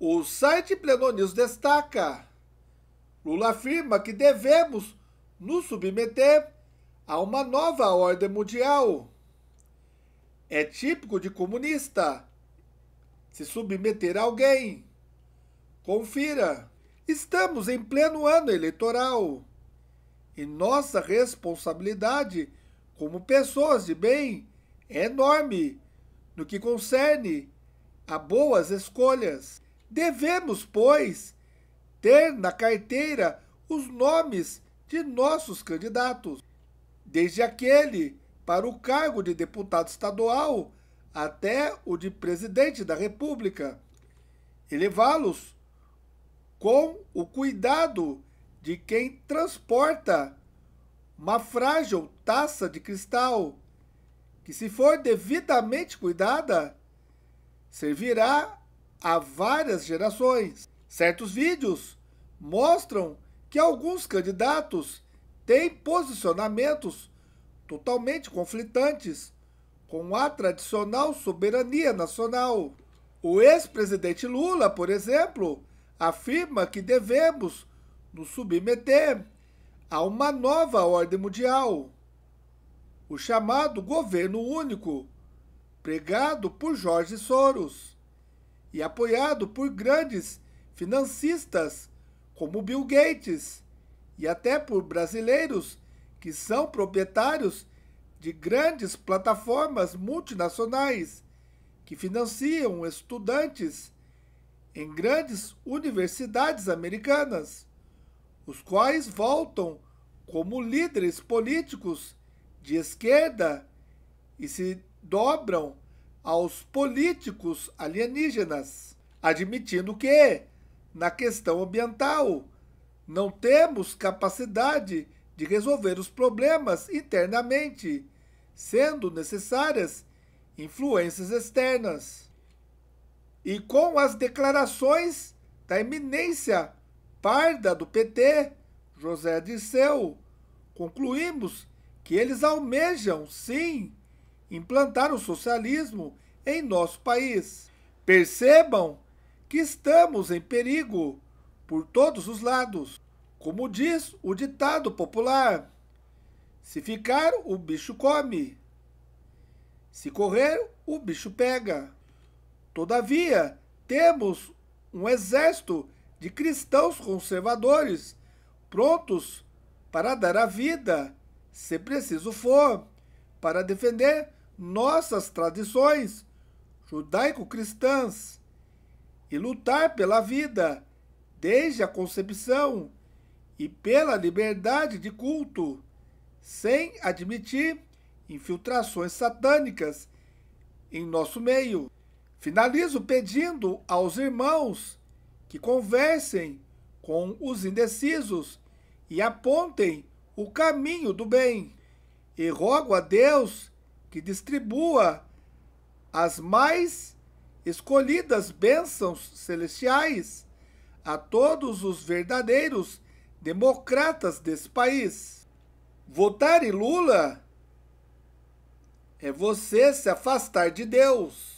O site Pleno News destaca: Lula afirma que devemos nos submeter a uma nova ordem mundial. É típico de comunista se submeter a alguém. Confira. Estamos em pleno ano eleitoral e nossa responsabilidade como pessoas de bem é enorme no que concerne a boas escolhas. Devemos, pois, ter na carteira os nomes de nossos candidatos, desde aquele para o cargo de deputado estadual até o de presidente da República. Elevá-los com o cuidado de quem transporta uma frágil taça de cristal, que, se for devidamente cuidada, servirá há várias gerações. Certos vídeos mostram que alguns candidatos têm posicionamentos totalmente conflitantes com a tradicional soberania nacional. O ex-presidente Lula, por exemplo, afirma que devemos nos submeter a uma nova ordem mundial, o chamado governo único, pregado por Jorge Soros e apoiado por grandes financistas como Bill Gates e até por brasileiros que são proprietários de grandes plataformas multinacionais que financiam estudantes em grandes universidades americanas, os quais voltam como líderes políticos de esquerda e se dobram aos políticos alienígenas, admitindo que, na questão ambiental, não temos capacidade de resolver os problemas internamente, sendo necessárias influências externas. E com as declarações da eminência parda do PT, José Dirceu, concluímos que eles almejam, sim, implantar o socialismo em nosso país. Percebam que estamos em perigo por todos os lados, como diz o ditado popular: se ficar, o bicho come, se correr, o bicho pega. Todavia, temos um exército de cristãos conservadores prontos para dar a vida, se preciso for, para defender nossas tradições judaico-cristãs e lutar pela vida desde a concepção e pela liberdade de culto, sem admitir infiltrações satânicas em nosso meio. Finalizo pedindo aos irmãos que conversem com os indecisos e apontem o caminho do bem. E rogo a Deus que distribua as mais escolhidas bênçãos celestiais a todos os verdadeiros democratas desse país. Votar em Lula é você se afastar de Deus.